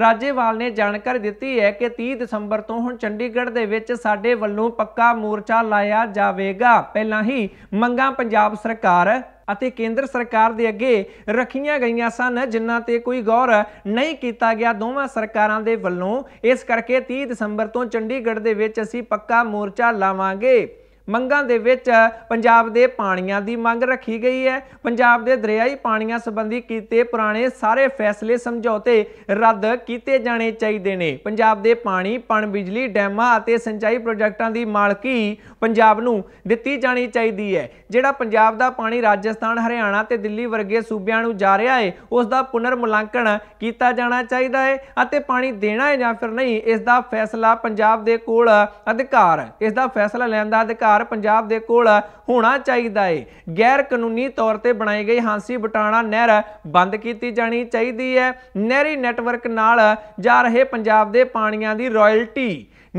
ਰਾਜੇਵਾਲ ਨੇ ਜਾਣਕਾਰੀ ਦਿੱਤੀ ਹੈ ਕਿ 30 ਦਸੰਬਰ ਤੋਂ ਹੁਣ ਚੰਡੀਗੜ੍ਹ ਦੇ ਵਿੱਚ ਸਾਡੇ ਵੱਲੋਂ ਪੱਕਾ ਮੋਰਚਾ ਲਾਇਆ ਜਾਵੇਗਾ ਪਹਿਲਾਂ ਹੀ ਮੰਗਾਂ ਪੰਜਾਬ ਸਰਕਾਰ ਅਤੇ ਕੇਂਦਰ ਸਰਕਾਰ ਦੇ ਅੱਗੇ ਰੱਖੀਆਂ ਗਈਆਂ ਸਨ ਜਿਨ੍ਹਾਂ ਤੇ ਕੋਈ ਗੌਰ ਨਹੀਂ ਕੀਤਾ ਗਿਆ ਦੋਵਾਂ ਸਰਕਾਰਾਂ ਦੇ ਵੱਲੋਂ ਇਸ ਕਰਕੇ 30 ਦਸੰਬਰ ਤੋਂ ਚੰਡੀਗੜ੍ਹ ਦੇ ਵਿੱਚ ਅਸੀਂ ਪੱਕਾ ਮੋਰਚਾ ਲਾਵਾਂਗੇ ਮੰਗਾਂ ਦੇ ਵਿੱਚ ਪੰਜਾਬ ਦੇ ਪਾਣੀਆਂ ਦੀ ਮੰਗ ਰੱਖੀ ਗਈ ਹੈ ਪੰਜਾਬ ਦੇ ਦਰਿਆਈ ਪਾਣੀਆਂ ਸੰਬੰਧੀ ਕੀਤੇ ਪੁਰਾਣੇ ਸਾਰੇ ਫੈਸਲੇ ਸਮਝੌਤੇ ਰੱਦ ਕੀਤੇ ਜਾਣੇ ਚਾਹੀਦੇ ਨੇ ਪੰਜਾਬ ਦੇ ਪਾਣੀ ਪਣ ਬਿਜਲੀ ਡੈਮਾਂ ਅਤੇ ਸਿੰਚਾਈ ਪ੍ਰੋਜੈਕਟਾਂ ਦੀ ਮਾਲਕੀ ਪੰਜਾਬ ਨੂੰ ਦਿੱਤੀ ਜਾਣੀ ਚਾਹੀਦੀ ਹੈ ਜਿਹੜਾ ਪੰਜਾਬ ਦਾ ਪਾਣੀ ਰਾਜਸਥਾਨ ਹਰਿਆਣਾ ਤੇ ਦਿੱਲੀ ਵਰਗੇ ਸੂਬਿਆਂ ਨੂੰ ਜਾ ਰਿਹਾ ਹੈ ਉਸ ਦਾ ਪੁਨਰ ਮੁਲਾਂਕਣ ਕੀਤਾ ਜਾਣਾ ਚਾਹੀਦਾ ਹੈ ਅਤੇ ਪਾਣੀ ਦੇਣਾ ਹੈ ਜਾਂ ਫਿਰ ਨਹੀਂ ਇਸ ਦਾ ਫੈਸਲਾ ਪੰਜਾਬ ਦੇ ਕੋਲ ਅਧਿਕਾਰ ਇਸ ਦਾ ਫੈਸਲਾ ਲੈਣ ਦਾ ਅਧਿਕਾਰ ਅਧਿਕਾਰ ਪੰਜਾਬ ਦੇ ਕੋਲ ਹੋਣਾ ਚਾਹੀਦਾ ਹੈ ਗੈਰ ਕਾਨੂੰਨੀ ਤੌਰ ਤੇ ਬਣਾਈ ਗਈ ਹਾਂਸੀ ਬਟਾਣਾ ਨਹਿਰ ਬੰਦ ਕੀਤੀ ਜਾਣੀ ਚਾਹੀਦੀ ਹੈ ਨਹਿਰੀ ਨੈਟਵਰਕ ਨਾਲ ਜਾ ਰਹੇ ਪੰਜਾਬ ਦੇ ਪਾਣੀਆਂ ਦੀ ਰਾਇਲਟੀ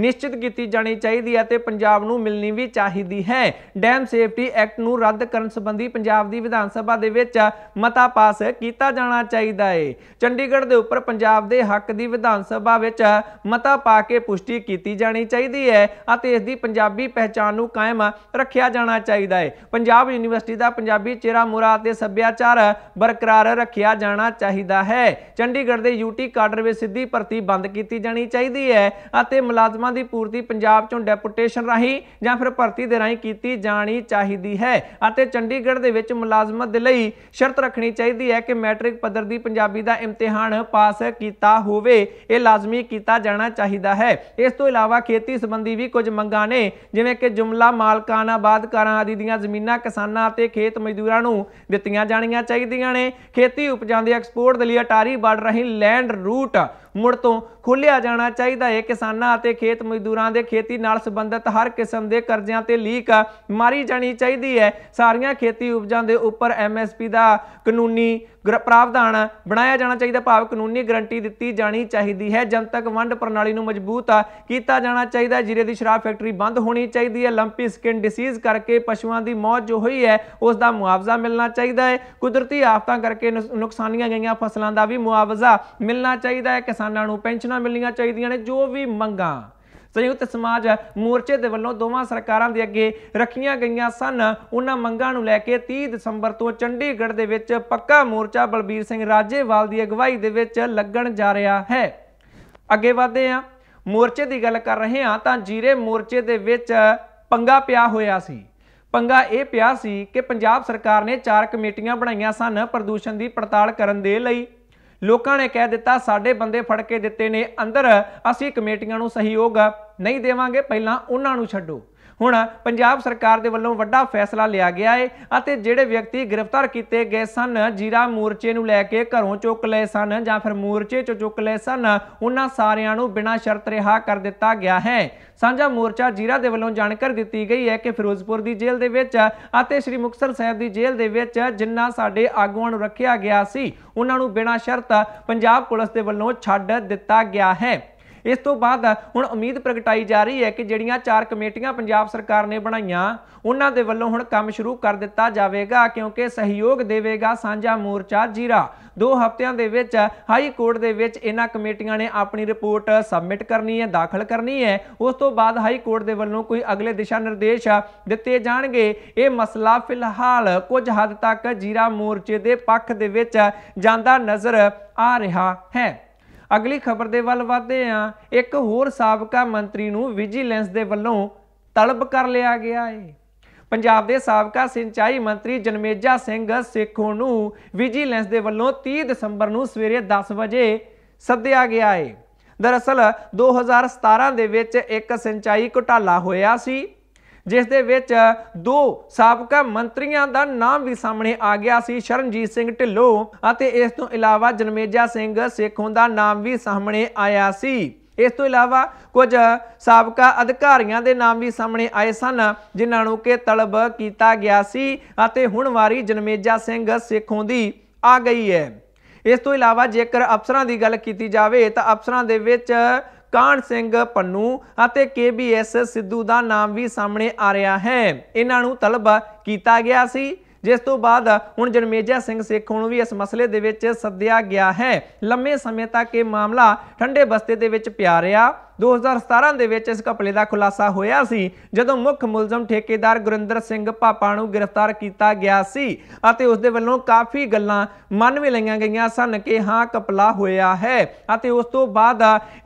ਨਿਸ਼ਚਿਤ ਕੀਤੀ ਜਾਣੀ ਚਾਹੀਦੀ ਹੈ ਤੇ ਪੰਜਾਬ ਨੂੰ ਮਿਲਣੀ ਵੀ ਚਾਹੀਦੀ ਹੈ ਡੈਮ ਸੇਫਟੀ ਐਕਟ ਨੂੰ ਰੱਦ ਕਰਨ ਸੰਬੰਧੀ ਪੰਜਾਬ ਦੀ ਵਿਧਾਨ ਸਭਾ ਦੇ ਵਿੱਚ ਮਤਾ ਪਾਸ ਕੀਤਾ ਜਾਣਾ ਚਾਹੀਦਾ ਹੈ ਚੰਡੀਗੜ੍ਹ ਦੇ ਉੱਪਰ ਪੰਜਾਬ ਦੇ ਹੱਕ ਦੀ ਵਿਧਾਨ ਸਭਾ ਵਿੱਚ ਮਤਾ ਪਾ ਕੇ ਪੁਸ਼ਟੀ ਕੀਤੀ ਜਾਣੀ ਚਾਹੀਦੀ ਹੈ ਅਤੇ ਇਸ ਦੀ ਪੰਜਾਬੀ ਪਹਿਚਾਣ ਨੂੰ ਕਾਇਮ ਰੱਖਿਆ ਜਾਣਾ ਚਾਹੀਦਾ ਹੈ ਪੰਜਾਬ ਯੂਨੀਵਰਸਿਟੀ ਦਾ ਪੰਜਾਬੀ ਚਿਹਰਾ ਮੁਰਾ ਅਤੇ ਸੱਭਿਆਚਾਰ ਬਰਕਰਾਰ ਰੱਖਿਆ ਜਾਣਾ ਚਾਹੀਦਾ ਹੈ ਚੰਡੀਗੜ੍ਹ ਦੇ ਯੂਟੀ ਕਾਡਰ ਵਿੱਚ ਸਿੱਧੀ ਭਰਤੀ ਬੰਦ ਕੀਤੀ ਜਾਣੀ ਚਾਹੀਦੀ ਹੈ ਅਤੇ ਮੁਲਾਜ਼ਮ ਹੁਕਮਾਂ ਦੀ ਪੂਰਤੀ ਪੰਜਾਬ ਚੋਂ ਡੈਪੂਟੇਸ਼ਨ ਰਾਹੀਂ ਜਾਂ ਫਿਰ ਭਰਤੀ ਦੇ ਰਾਹੀਂ ਕੀਤੀ ਜਾਣੀ ਚਾਹੀਦੀ ਹੈ ਅਤੇ ਚੰਡੀਗੜ੍ਹ ਦੇ ਵਿੱਚ ਮੁਲਾਜ਼ਮਤ ਦੇ ਲਈ ਸ਼ਰਤ ਰੱਖਣੀ ਚਾਹੀਦੀ ਹੈ ਕਿ ਮੈਟ੍ਰਿਕ ਪੱਧਰ ਦੀ ਪੰਜਾਬੀ ਦਾ ਇਮਤਿਹਾਨ ਪਾਸ ਕੀਤਾ ਹੋਵੇ ਇਹ ਲਾਜ਼ਮੀ ਕੀਤਾ ਜਾਣਾ ਚਾਹੀਦਾ ਹੈ ਇਸ ਤੋਂ ਇਲਾਵਾ ਖੇਤੀ ਸੰਬੰਧੀ ਵੀ ਕੁਝ ਮੰਗਾਂ ਨੇ ਜਿਵੇਂ ਕਿ ਜੁਮਲਾ ਮਾਲਕਾਂ ਆਬਾਦਕਾਰਾਂ ਆਦਿ ਦੀਆਂ ਜ਼ਮੀਨਾਂ ਕਿਸਾਨਾਂ ਅਤੇ ਖੇਤ ਮਜ਼ਦੂਰਾਂ ਨੂੰ ਦਿੱਤੀਆਂ ਜਾਣੀਆਂ ਚਾਹੀਦੀਆਂ ਨੇ ਖੇਤੀ ਉਪਜਾਂ ਦੇ ਐਕਸਪੋਰਟ ਦੇ ਲਈ ਅਟਾਰੀ ਬਾਰਡਰ ਰਹੀ ਲੈਂਡ ਰੂਟ ਮੁੜ ਤੋਂ ਖੋਲਿਆ ਜਾਣਾ ਚਾਹੀਦਾ ਹੈ ਕਿਸਾਨਾਂ ਅਤੇ ਖੇਤ ਮਜ਼ਦੂਰਾਂ ਦੇ ਖੇਤੀ ਨਾਲ ਸੰਬੰਧਿਤ ਹਰ ਕਿਸਮ ਦੇ ਕਰਜ਼ਿਆਂ ਤੇ ਲੀਕ ਮਾਰੀ ਜਾਣੀ ਚਾਹੀਦੀ ਹੈ ਸਾਰੀਆਂ ਖੇਤੀ ਉਪਜਾਂ ਦੇ ਉੱਪਰ ਐਮਐਸਪੀ ਦਾ ਕਾਨੂੰਨੀ ਪ੍ਰਾਵਧਾਨ ਬਣਾਇਆ ਜਾਣਾ ਚਾਹੀਦਾ ਭਾਵ ਕਾਨੂੰਨੀ ਗਰੰਟੀ ਦਿੱਤੀ ਜਾਣੀ ਚਾਹੀਦੀ ਹੈ ਜਨਤਕ ਵੰਡ ਪ੍ਰਣਾਲੀ ਨੂੰ ਮਜ਼ਬੂਤ ਕੀਤਾ ਜਾਣਾ ਚਾਹੀਦਾ ਜੀਰੇ ਦੀ ਸ਼ਰਾਬ ਫੈਕਟਰੀ ਬੰਦ ਹੋਣੀ ਚਾਹੀਦੀ ਹੈ ਲੰਪੀ ਸਕਿਨ ਡਿਸੀਜ਼ ਕਰਕੇ ਪਸ਼ੂਆਂ ਦੀ ਮੌਤ ਜੋ ਹੋਈ ਹੈ ਉਸ ਦਾ ਮੁਆਵਜ਼ਾ ਮਿਲਣਾ ਚਾਹੀਦਾ ਹੈ ਕੁਦਰਤੀ ਆਫਤਾਂ ਕਰਕੇ ਨੁਕਸਾਨੀਆਂ ਗਈਆਂ ਫਸਲਾਂ ਦਾ ਵੀ ਮੁਆਵਜ਼ਾ ਮਿਲਣਾ ਚਾਹੀਦਾ ਹੈ ਕਿਸਾਨਾਂ ਨੂੰ ਪੈਨਸ਼ਨਾਂ ਮਿਲਣੀਆਂ ਚਾਹੀਦੀਆਂ ਨੇ ਜੋ ਵੀ ਮੰਗਾਂ ਸੰਯੁਕਤ ਸਮਾਜ ਮੋਰਚੇ ਦੇ ਵੱਲੋਂ ਦੋਵਾਂ ਸਰਕਾਰਾਂ ਦੇ ਅੱਗੇ ਰੱਖੀਆਂ ਗਈਆਂ ਸਨ ਉਹਨਾਂ ਮੰਗਾਂ ਨੂੰ ਲੈ ਕੇ 30 ਦਸੰਬਰ ਤੋਂ ਚੰਡੀਗੜ੍ਹ ਦੇ ਵਿੱਚ ਪੱਕਾ ਮੋਰਚਾ ਬਲਬੀਰ ਸਿੰਘ ਰਾਜੇਵਾਲ ਦੀ ਅਗਵਾਈ ਦੇ ਵਿੱਚ ਲੱਗਣ ਜਾ ਰਿਹਾ ਹੈ ਅੱਗੇ ਵਧਦੇ ਹਾਂ ਮੋਰਚੇ ਦੀ ਗੱਲ ਕਰ ਰਹੇ ਹਾਂ ਤਾਂ ਜੀਰੇ ਮੋਰਚੇ ਦੇ ਵਿੱਚ ਪੰਗਾ ਪਿਆ ਹੋਇਆ ਸੀ ਪੰਗਾ ਇਹ ਪਿਆ ਸੀ ਕਿ ਪੰਜਾਬ ਸਰਕਾਰ ਨੇ ਚਾਰ ਕਮੇਟੀਆਂ ਬਣਾਈਆਂ ਸਨ ਪ੍ਰਦੂਸ਼ਣ ਦੀ ਪੜਤਾਲ ਕਰਨ ਦੇ ਲਈ ਲੋਕਾਂ ਨੇ ਕਹਿ ਦਿੱਤਾ ਸਾਡੇ ਬੰਦੇ ਫੜ ਕੇ ਦਿੱਤੇ ਨੇ ਅੰਦਰ ਅਸੀਂ ਕਮੇਟੀਆਂ ਨੂੰ ਸਹਿਯੋਗ ਨਹੀਂ ਦੇਵਾਂਗੇ ਪਹਿਲਾਂ ਉਹਨਾਂ ਨੂੰ ਛੱਡੋ ਹੁਣ ਪੰਜਾਬ ਸਰਕਾਰ ਦੇ ਵੱਲੋਂ ਵੱਡਾ ਫੈਸਲਾ ਲਿਆ ਗਿਆ ਹੈ ਅਤੇ ਜਿਹੜੇ ਵਿਅਕਤੀ ਗ੍ਰਿਫਤਾਰ ਕੀਤੇ ਗਏ ਸਨ ਜੀਰਾ ਮੋਰਚੇ ਨੂੰ ਲੈ ਕੇ ਘਰੋਂ ਚੁੱਕ ਲਏ ਸਨ ਜਾਂ ਫਿਰ ਮੋਰਚੇ 'ਚੋਂ ਚੁੱਕ ਲਏ ਸਨ ਉਹਨਾਂ ਸਾਰਿਆਂ ਨੂੰ ਬਿਨਾਂ ਸ਼ਰਤ ਰਿਹਾ ਕਰ ਦਿੱਤਾ ਗਿਆ ਹੈ ਸਾਂਝਾ ਮੋਰਚਾ ਜੀਰਾ ਦੇ ਵੱਲੋਂ ਜਾਣਕਾਰੀ ਦਿੱਤੀ ਗਈ ਹੈ ਕਿ ਫਿਰੋਜ਼ਪੁਰ ਦੀ ਜੇਲ੍ਹ ਦੇ ਵਿੱਚ ਅਤੇ ਸ੍ਰੀ ਮੁਕਤਸਰ ਸਾਹਿਬ ਦੀ ਜੇਲ੍ਹ ਦੇ ਵਿੱਚ ਜਿੰਨਾ ਸਾਡੇ ਆਗੂਆਂ ਨੂੰ ਰੱਖਿਆ ਗਿਆ ਸੀ ਉਹਨਾਂ ਨੂੰ ਬਿਨਾਂ ਸ਼ਰਤ ਪੰਜਾਬ ਪੁਲਿਸ ਦੇ ਵੱਲੋਂ ਛੱਡ ਦਿੱਤਾ ਗਿਆ ਹੈ ਇਸ ਤੋਂ ਬਾਅਦ ਹੁਣ ਉਮੀਦ ਪ੍ਰਗਟਾਈ ਜਾ ਰਹੀ ਹੈ ਕਿ ਜਿਹੜੀਆਂ ਚਾਰ ਕਮੇਟੀਆਂ ਪੰਜਾਬ ਸਰਕਾਰ ਨੇ ਬਣਾਈਆਂ ਉਹਨਾਂ ਦੇ ਵੱਲੋਂ ਹੁਣ ਕੰਮ ਸ਼ੁਰੂ ਕਰ ਦਿੱਤਾ ਜਾਵੇਗਾ ਕਿਉਂਕਿ ਸਹਿਯੋਗ ਦੇਵੇਗਾ ਸਾਂਝਾ ਮੋਰਚਾ ਜੀਰਾ ਦੋ ਹਫ਼ਤਿਆਂ ਦੇ ਵਿੱਚ ਹਾਈ ਕੋਰਟ ਦੇ ਵਿੱਚ ਇਹਨਾਂ ਕਮੇਟੀਆਂ ਨੇ ਆਪਣੀ ਰਿਪੋਰਟ ਸਬਮਿਟ ਕਰਨੀ ਹੈ ਦਾਖਲ ਕਰਨੀ ਹੈ ਉਸ ਤੋਂ ਬਾਅਦ ਹਾਈ ਕੋਰਟ ਦੇ ਵੱਲੋਂ ਕੋਈ ਅਗਲੇ ਦਿਸ਼ਾ ਨਿਰਦੇਸ਼ ਦਿੱਤੇ ਜਾਣਗੇ ਇਹ ਮਸਲਾ ਫਿਲਹਾਲ ਕੁਝ ਹੱਦ ਤੱਕ ਜੀਰਾ ਮੋਰਚੇ ਦੇ ਪੱਖ ਦੇ ਵਿੱਚ ਜਾਂਦਾ ਨਜ਼ਰ ਆ ਰਿਹਾ ਹੈ ਅਗਲੀ ਖਬਰ ਦੇ ਵੱਲ ਵਧਦੇ ਆ ਇੱਕ ਹੋਰ ਸਾਬਕਾ ਮੰਤਰੀ ਨੂੰ ਵਿਜੀਲੈਂਸ ਦੇ ਵੱਲੋਂ ਤਲਬ ਕਰ ਲਿਆ ਗਿਆ ਹੈ ਪੰਜਾਬ ਦੇ ਸਾਬਕਾ ਸਿੰਚਾਈ ਮੰਤਰੀ ਜਨਮੇਜਾ ਸਿੰਘ ਸੇਖੋ ਨੂੰ ਵਿਜੀਲੈਂਸ ਦੇ ਵੱਲੋਂ 30 ਦਸੰਬਰ ਨੂੰ ਸਵੇਰੇ 10 ਵਜੇ ਸੱਦਿਆ ਗਿਆ ਹੈ ਦਰਅਸਲ 2017 ਦੇ ਵਿੱਚ ਇੱਕ ਸਿੰਚਾਈ ਘੁਟਾਲਾ ਹੋਇਆ ਸੀ ਜਿਸ ਦੇ ਵਿੱਚ ਦੋ ਸਾਬਕਾ ਮੰਤਰੀਆਂ ਦਾ ਨਾਮ ਵੀ ਸਾਹਮਣੇ ਆ ਗਿਆ ਸੀ ਸ਼ਰਨਜੀਤ ਸਿੰਘ ਢਿੱਲੋਂ ਅਤੇ ਇਸ ਤੋਂ ਇਲਾਵਾ ਜਨਮੇਜਾ ਸਿੰਘ ਸੇਖੋਂ ਦਾ ਨਾਮ ਵੀ ਸਾਹਮਣੇ ਆਇਆ ਸੀ ਇਸ ਤੋਂ ਇਲਾਵਾ ਕੁਝ ਸਾਬਕਾ ਅਧਿਕਾਰੀਆਂ ਦੇ ਨਾਮ ਵੀ ਸਾਹਮਣੇ ਆਏ ਸਨ ਜਿਨ੍ਹਾਂ ਨੂੰ ਕਿ ਤਲਬ ਕੀਤਾ ਗਿਆ ਸੀ ਅਤੇ ਹੁਣ ਵਾਰੀ ਜਨਮੇਜਾ ਸਿੰਘ ਸੇਖੋਂ ਦੀ ਆ ਗਈ ਹੈ ਇਸ ਤੋਂ ਇਲਾਵਾ ਜੇਕਰ ਅਫਸਰਾਂ ਦੀ ਗੱਲ ਕੀਤੀ ਜਾਵੇ ਤਾਂ ਅਫਸਰਾਂ ਦੇ ਵਿੱਚ ਕਾਨ ਸਿੰਘ ਪੰਨੂ ਅਤੇ ਕੇਬੀਐਸ ਸਿੱਧੂ ਦਾ ਨਾਮ ਵੀ ਸਾਹਮਣੇ ਆ ਰਿਹਾ ਹੈ ਇਹਨਾਂ ਨੂੰ ਤਲਬ ਕੀਤਾ ਗਿਆ ਸੀ ਜਿਸ ਤੋਂ ਬਾਅਦ ਹੁਣ ਜਨਮੇਜਾ ਸਿੰਘ ਸੇਖੋਂ ਨੂੰ ਵੀ ਇਸ ਮਸਲੇ ਦੇ ਵਿੱਚ ਸੱਦਿਆ ਗਿਆ ਹੈ ਲੰਮੇ ਸਮੇਂ ਤੱਕ ਇਹ ਮਾਮਲਾ ਠੰਡੇ ਬਸਤੇ ਦੇ ਵਿੱਚ ਪਿਆ ਰਿਹਾ 2017 ਦੇ ਵਿੱਚ ਇਸ ਘਪਲੇ ਦਾ ਖੁਲਾਸਾ ਹੋਇਆ ਸੀ ਜਦੋਂ ਮੁੱਖ ਮੁਲਜ਼ਮ ਠੇਕੇਦਾਰ ਗੁਰਿੰਦਰ ਸਿੰਘ ਪਾਪਾ ਨੂੰ ਗ੍ਰਿਫਤਾਰ ਕੀਤਾ ਗਿਆ ਸੀ ਅਤੇ ਉਸ ਦੇ ਵੱਲੋਂ ਕਾਫੀ ਗੱਲਾਂ ਮਨ ਵਿੱਚ ਲਈਆਂ ਗਈਆਂ ਸਨ ਕਿ ਹਾਂ ਕਪਲਾ ਹੋਇਆ ਹੈ ਅਤੇ ਉਸ ਤੋਂ ਬਾਅਦ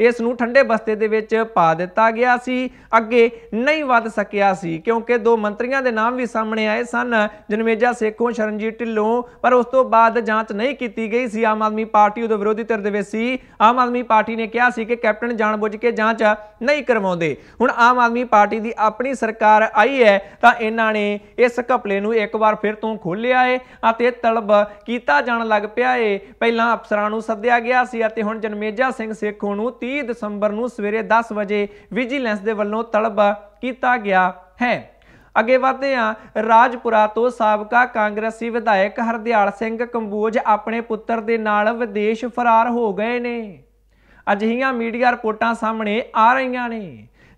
ਇਸ ਨੂੰ ਠੰਡੇ ਬਸਤੇ ਦੇ ਵਿੱਚ ਪਾ ਦਿੱਤਾ ਗਿਆ ਸੀ ਅੱਗੇ ਨਹੀਂ ਵੱਧ ਸਕਿਆ ਸੀ ਕਿਉਂਕਿ ਦੋ ਮੰਤਰੀਆਂ ਦੇ ਨਾਮ ਵੀ ਸਾਹਮਣੇ ਆਏ ਸਨ ਜਨਮੇਜਾ ਸੇਖੋਂ ਸ਼ਰਨਜੀਤ ਢਿੱਲੋਂ ਪਰ ਉਸ ਤੋਂ ਬਾਅਦ ਜਾਂਚ ਨਹੀਂ ਕੀਤੀ ਗਈ ਸੀ ਆਮ ਆਦਮੀ ਪਾਰਟੀ ਉਹਦੇ ਵਿਰੋਧੀ ਧਿਰ ਦੇ ਵਿੱਚ ਸੀ ਆਮ ਆਦਮੀ ਪਾਰਟੀ ਨੇ ਕਿਹਾ ਸੀ ਕਿ ਕੈਪਟਨ ਜਾਣਬੁੱਝ ਕੇ 'ਚ ਨਹੀਂ ਕਰਵਾਉਂਦੇ ਹੁਣ ਆਮ ਆਦਮੀ ਪਾਰਟੀ ਦੀ ਆਪਣੀ ਸਰਕਾਰ ਆਈ ਹੈ ਤਾਂ ਇਹਨਾਂ ਨੇ ਇਸ ਘਪਲੇ ਨੂੰ ਇੱਕ ਵਾਰ ਫਿਰ ਤੋਂ ਖੋਲਿਆ ਏ ਅਤੇ ਤਲਬ ਕੀਤਾ ਜਾਣ ਲੱਗ ਪਿਆ ਏ ਪਹਿਲਾਂ ਅਫਸਰਾਂ ਨੂੰ ਸੱਦਿਆ ਗਿਆ ਸੀ ਅਤੇ ਹੁਣ ਜਨਮੇਜਾ ਸਿੰਘ ਸੇਖੋਂ ਨੂੰ 30 ਦਸੰਬਰ ਨੂੰ ਸਵੇਰੇ 10 ਵਜੇ ਵਿਜੀਲੈਂਸ ਦੇ ਵੱਲੋਂ ਤਲਬ ਕੀਤਾ ਗਿਆ ਹੈ ਅੱਗੇ ਵਧਦੇ ਹਾਂ ਰਾਜਪੁਰਾ ਤੋਂ ਸਾਬਕਾ ਕਾਂਗਰਸੀ ਵਿਧਾਇਕ ਹਰਦਿਆਲ ਸਿੰਘ ਕੰਬੋਜ ਆਪਣੇ ਪੁੱਤਰ ਦੇ ਨਾਲ ਵਿਦੇਸ਼ ਫਰਾਰ ਹੋ ਗਏ ਨੇ ਅਜਿਹੀਆਂ ਮੀਡੀਆ ਰਿਪੋਰਟਾਂ ਸਾਹਮਣੇ ਆ ਰਹੀਆਂ ਨੇ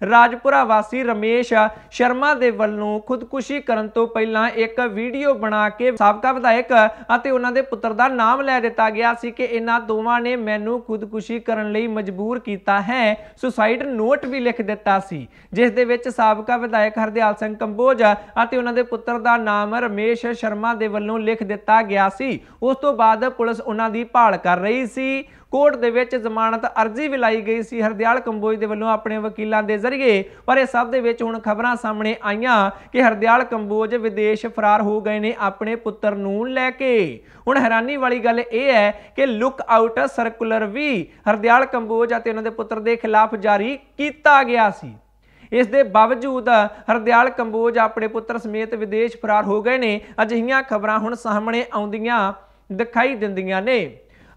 ਰਾਜਪੁਰਾ ਵਾਸੀ ਰਮੇਸ਼ ਸ਼ਰਮਾ ਦੇ ਵੱਲੋਂ ਖੁਦਕੁਸ਼ੀ ਕਰਨ ਤੋਂ ਪਹਿਲਾਂ ਇੱਕ ਵੀਡੀਓ ਬਣਾ ਕੇ ਸਾਬਕਾ ਵਿਧਾਇਕ ਅਤੇ ਉਹਨਾਂ ਦੇ ਪੁੱਤਰ ਦਾ ਨਾਮ ਲੈ ਦਿੱਤਾ ਗਿਆ ਸੀ ਕਿ ਇਹਨਾਂ ਦੋਵਾਂ ਨੇ ਮੈਨੂੰ ਖੁਦਕੁਸ਼ੀ ਕਰਨ ਲਈ ਮਜਬੂਰ ਕੀਤਾ ਹੈ ਸੁਸਾਈਡ ਨੋਟ ਵੀ ਲਿਖ ਦਿੱਤਾ ਸੀ ਜਿਸ ਦੇ ਵਿੱਚ ਸਾਬਕਾ ਵਿਧਾਇਕ ਹਰਦਿਆਲ ਸਿੰਘ ਕੰਬੋਜ ਅਤੇ ਉਹਨਾਂ ਦੇ ਪੁੱਤਰ ਦਾ ਨਾਮ ਰਮੇਸ਼ ਸ਼ਰਮਾ ਦੇ ਵੱਲੋਂ ਲਿਖ ਦਿੱਤਾ ਗਿਆ ਸੀ ਉਸ ਤੋਂ ਬਾਅਦ ਪੁਲਿਸ ਉਹਨਾਂ ਦੀ ਭਾਲ ਕਰ ਰਹੀ ਸੀ ਕੋਰਟ ਦੇ ਵਿੱਚ ਜ਼ਮਾਨਤ ਅਰਜ਼ੀ ਵੀ ਲਾਈ ਗਈ ਸੀ ਹਰਦਿਆਲ ਕੰਬੋਜ ਦੇ ਵੱਲੋਂ ਆਪਣੇ ਵਕੀਲਾਂ ਦੇ ਜ਼ਰੀਏ ਪਰ ਇਹ ਸਭ ਦੇ ਵਿੱਚ ਹੁਣ ਖਬਰਾਂ ਸਾਹਮਣੇ ਆਈਆਂ ਕਿ ਹਰਦਿਆਲ ਕੰਬੋਜ ਵਿਦੇਸ਼ ਫਰਾਰ ਹੋ ਗਏ ਨੇ ਆਪਣੇ ਪੁੱਤਰ ਨੂੰ ਲੈ ਕੇ ਹੁਣ ਹੈਰਾਨੀ ਵਾਲੀ ਗੱਲ ਇਹ ਹੈ ਕਿ ਲੁੱਕ ਆਊਟ ਸਰਕੂਲਰ ਵੀ ਹਰਦਿਆਲ ਕੰਬੋਜ ਅਤੇ ਉਹਨਾਂ ਦੇ ਪੁੱਤਰ ਦੇ ਖਿਲਾਫ ਜਾਰੀ ਕੀਤਾ ਗਿਆ ਸੀ ਇਸ ਦੇ ਬਾਵਜੂਦ ਹਰਦਿਆਲ ਕੰਬੋਜ ਆਪਣੇ ਪੁੱਤਰ ਸਮੇਤ ਵਿਦੇਸ਼ ਫਰਾਰ ਹੋ ਗਏ ਨੇ ਅਜਿਹੀਆਂ ਖਬਰਾਂ ਹੁਣ ਸਾਹਮਣੇ ਆਉਂਦੀਆਂ ਦਿਖਾਈ ਦਿੰਦੀਆਂ ਨੇ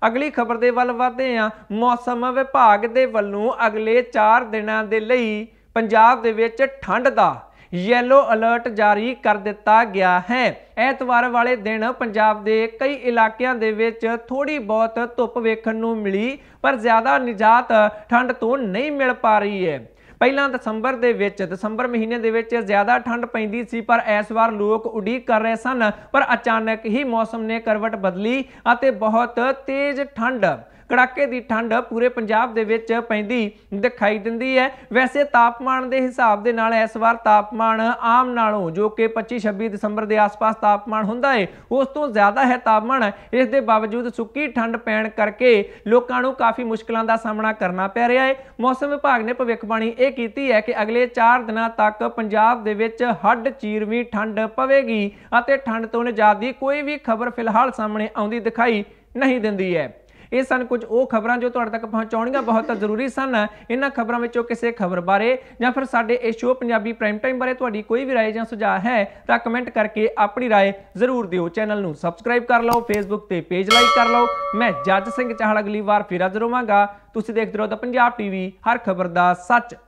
ਅਗਲੀ ਖਬਰ ਦੇ ਵੱਲ ਵਧਦੇ ਹਾਂ ਮੌਸਮ ਵਿਭਾਗ ਦੇ ਵੱਲੋਂ ਅਗਲੇ 4 ਦਿਨਾਂ ਦੇ ਲਈ ਪੰਜਾਬ ਦੇ ਵਿੱਚ ਠੰਡ ਦਾ ਯੈਲੋ ਅਲਰਟ ਜਾਰੀ ਕਰ ਦਿੱਤਾ ਗਿਆ ਹੈ ਐਤਵਾਰ ਵਾਲੇ ਦਿਨ ਪੰਜਾਬ ਦੇ ਕਈ ਇਲਾਕਿਆਂ ਦੇ ਵਿੱਚ ਥੋੜੀ ਬਹੁਤ ਧੁੱਪ ਵੇਖਣ ਨੂੰ ਮਿਲੀ ਪਰ ਜ਼ਿਆਦਾ ਨਿਜਾਤ ਠੰਡ ਤੋਂ ਨਹੀਂ ਮਿਲ ਪਾ ਰਹੀ ਹੈ ਪਹਿਲਾਂ ਦਸੰਬਰ ਦੇ ਵਿੱਚ ਦਸੰਬਰ ਮਹੀਨੇ ਦੇ ਵਿੱਚ ਜ਼ਿਆਦਾ ਠੰਡ ਪੈਂਦੀ ਸੀ ਪਰ ਇਸ ਵਾਰ ਲੋਕ ਉਡੀਕ ਕਰ ਰਹੇ ਸਨ ਪਰ ਅਚਾਨਕ ਹੀ ਮੌਸਮ ਨੇ ਕਰਵਟ ਬਦਲੀ ਅਤੇ ਬਹੁਤ ਤੇਜ਼ ਠੰਡ ਕੜਾਕੇ ਦੀ ਠੰਡ ਪੂਰੇ ਪੰਜਾਬ ਦੇ ਵਿੱਚ ਪੈਂਦੀ ਦਿਖਾਈ ਦਿੰਦੀ ਹੈ ਵੈਸੇ ਤਾਪਮਾਨ ਦੇ ਹਿਸਾਬ ਦੇ ਨਾਲ ਇਸ ਵਾਰ ਤਾਪਮਾਨ ਆਮ ਨਾਲੋਂ ਜੋ ਕਿ 25-26 ਦਸੰਬਰ ਦੇ ਆਸ-ਪਾਸ ਤਾਪਮਾਨ ਹੁੰਦਾ ਹੈ ਉਸ ਤੋਂ ਜ਼ਿਆਦਾ ਹੈ ਤਾਪਮਾਨ ਇਸ ਦੇ ਬਾਵਜੂਦ ਸੁੱਕੀ ਠੰਡ ਪੈਣ ਕਰਕੇ ਲੋਕਾਂ ਨੂੰ ਕਾਫੀ ਮੁਸ਼ਕਲਾਂ ਦਾ ਸਾਹਮਣਾ ਕਰਨਾ ਪੈ ਰਿਹਾ ਹੈ ਮੌਸਮ ਵਿਭਾਗ ਨੇ ਭਵਿੱਖਬਾਣੀ ਇਹ ਕੀਤੀ ਹੈ ਕਿ ਅਗਲੇ 4 ਦਿਨਾਂ ਤੱਕ ਪੰਜਾਬ ਦੇ ਵਿੱਚ ਹੱਡ ਚੀਰਵੀਂ ਠੰਡ ਪਵੇਗੀ ਅਤੇ ਠੰਡ ਤੋਂ ਨਿਜਾਤ ਦੀ ਕੋਈ ਵੀ ਖਬਰ ਫਿਲਹਾਲ ਸਾਹਮਣੇ ਆਉਂਦੀ ਦਿਖਾਈ ਨਹੀਂ ਦਿੰਦੀ ਹੈ ਇਹ ਸਨ ਕੁਝ ਉਹ ਖਬਰਾਂ ਜੋ ਤੁਹਾਡੇ ਤੱਕ ਪਹੁੰਚਾਉਣੀਆਂ ਬਹੁਤ ਜ਼ਰੂਰੀ ਸਨ ਇਹਨਾਂ ਖਬਰਾਂ ਵਿੱਚੋਂ ਕਿਸੇ ਖਬਰ ਬਾਰੇ ਜਾਂ ਫਿਰ ਸਾਡੇ ਇਸ ਸ਼ੋਅ ਪੰਜਾਬੀ ਪ੍ਰਾਈਮ ਟਾਈਮ ਬਾਰੇ ਤੁਹਾਡੀ ਕੋਈ ਵੀ رائے ਜਾਂ ਸੁਝਾਅ ਹੈ ਤਾਂ ਕਮੈਂਟ ਕਰਕੇ ਆਪਣੀ رائے ਜ਼ਰੂਰ ਦਿਓ ਚੈਨਲ ਨੂੰ ਸਬਸਕ੍ਰਾਈਬ ਕਰ ਲਓ ਫੇਸਬੁੱਕ ਤੇ ਪੇਜ ਲਾਈਕ ਕਰ ਲਓ ਮੈਂ ਜੱਜ ਸਿੰਘ ਚਾਹਲ ਅਗਲੀ ਵਾਰ ਫੇਰ ਹਾਜ਼ਰ ਹੋਵਾਂਗਾ ਤੁਸੀਂ ਦੇਖਦੇ ਰਹੋ ਤਾਂ ਪੰਜਾਬ ਟੀਵੀ ਹਰ ਖਬਰ ਦਾ ਸੱਚ